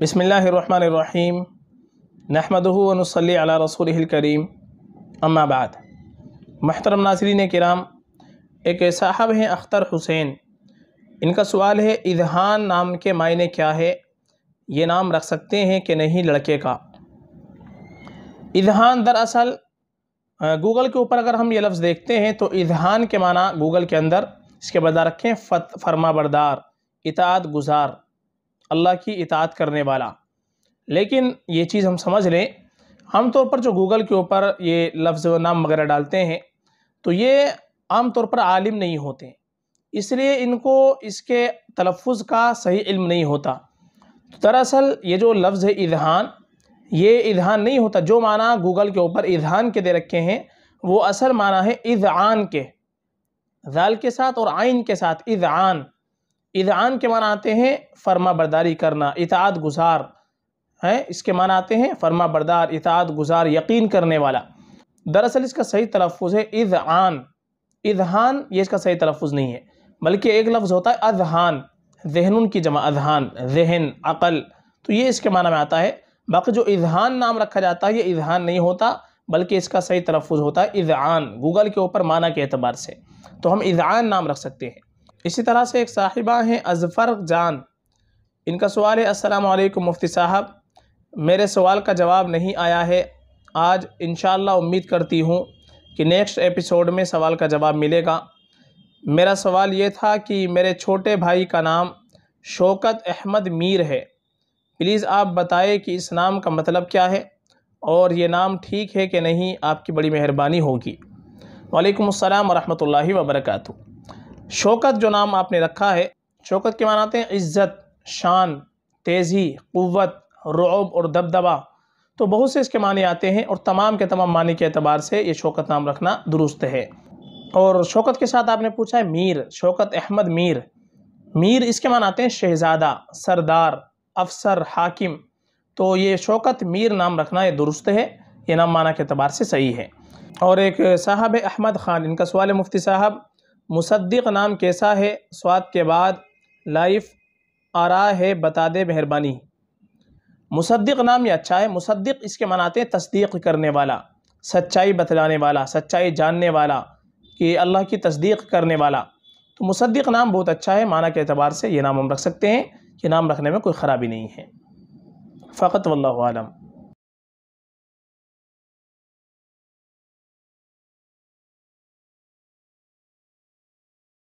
बिसमीम नहमदनसली अला रसूल करीम अम्माबाद महतरम नाजरीन कराम एक साहब हैं अख्तर हुसैन इनका सवाल है इजहान नाम के मायने क्या है ये नाम रख सकते हैं कि नहीं लड़के का इजहान दरअसल गूगल के ऊपर अगर हम ये लफ्ज़ देखते हैं तो इजहान के माना गूगल के अंदर इसके बदला रखें फत फरमा बरदार इतात गुजार अल्लाह की इतात करने वाला लेकिन ये चीज़ हम समझ लें आम तौर पर जो गूगल के ऊपर ये लफ्ज़ नाम वगैरह डालते हैं तो ये आम तौर पर आलिम नहीं होते इसलिए इनको इसके तलफ़ का सही इल्म नहीं होता तो दरअसल ये जो लफ्ज़ है इधान ये इधान नहीं होता जो माना गूगल के ऊपर इधान के दे रखे हैं वो असल माना है इधान के जाल के साथ और आइन के साथ इजआन इदान के माना आते हैं फर्मा बरदारी करना इतात गुजार हैं इसके माना आते हैं फर्मा बरदार इतात गुजार यकीन करने वाला दरअसल इसका सही तलफ़ है इदान इदहान ये इसका सही तलफ़ नहीं है बल्कि एक लफ्ज़ होता है अजहान जहन की जमा अजहान जहन अक़ल तो ये इसके माना में आता है बाकी जो इजहान नाम रखा जाता है ये इजहान नहीं होता बल्कि इसका सही तलफ़ होता है इजहान गूगल के ऊपर माना के अतबार से तो हम इजहान नाम रख सकते हैं इसी तरह से एक साहिबा हैं अजफ़र जान इनका सवाल है असलम मुफ्ती साहब मेरे सवाल का जवाब नहीं आया है आज इन उम्मीद करती हूँ कि नेक्स्ट एपिसोड में सवाल का जवाब मिलेगा मेरा सवाल ये था कि मेरे छोटे भाई का नाम शौकत अहमद मीर है प्लीज़ आप बताएं कि इस नाम का मतलब क्या है और ये नाम ठीक है कि नहीं आपकी बड़ी मेहरबानी होगी वालेकुम अस्सलाम वरहमतुल्लाहि वबरकू शौकत जो नाम आपने रखा है शौकत के मान आते हैं इज़्ज़त शान तेज़ी क़वत रौब और दबदबा तो बहुत से इसके माने आते हैं और तमाम के तमाम माने के अतबार से ये शौकत नाम रखना दुरुस्त है और शौकत के साथ आपने पूछा है मीर शौकत अहमद मीर मीर इसके मान आते हैं शहज़ादा सरदार अफसर हाकिम तो ये शौकत मीर नाम रखना ये दुरुस्त है ये नाम माना के अतबार से सही है और एक साहब अहमद ख़ान इनका सवाल है मुफ्ती साहब मुसद्दिक नाम कैसा है स्वाद के बाद लाइफ आ रहा है बता दे मेहरबानी मुसद्दिक नाम ये अच्छा है मुसद्दिक इसके मनाते हैं तस्दीक करने वाला सच्चाई बतलाने वाला सच्चाई जानने वाला कि अल्लाह की तस्दीक करने वाला तो मुसद्दिक नाम बहुत अच्छा है माना के अतबार से ये नाम हम रख सकते हैं कि नाम रखने में कोई ख़राबी नहीं है फ़कत वल्लम